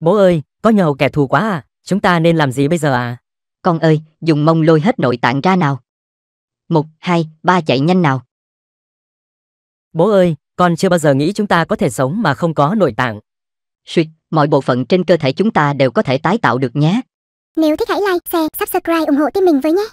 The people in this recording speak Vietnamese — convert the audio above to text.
Bố ơi, có nhiều kẻ thù quá à, chúng ta nên làm gì bây giờ à? Con ơi, dùng mông lôi hết nội tạng ra nào. Một, hai, ba chạy nhanh nào. Bố ơi, con chưa bao giờ nghĩ chúng ta có thể sống mà không có nội tạng. Xuyệt, mọi bộ phận trên cơ thể chúng ta đều có thể tái tạo được nhé. Nếu thích hãy like, share, subscribe ủng hộ team mình với nhé.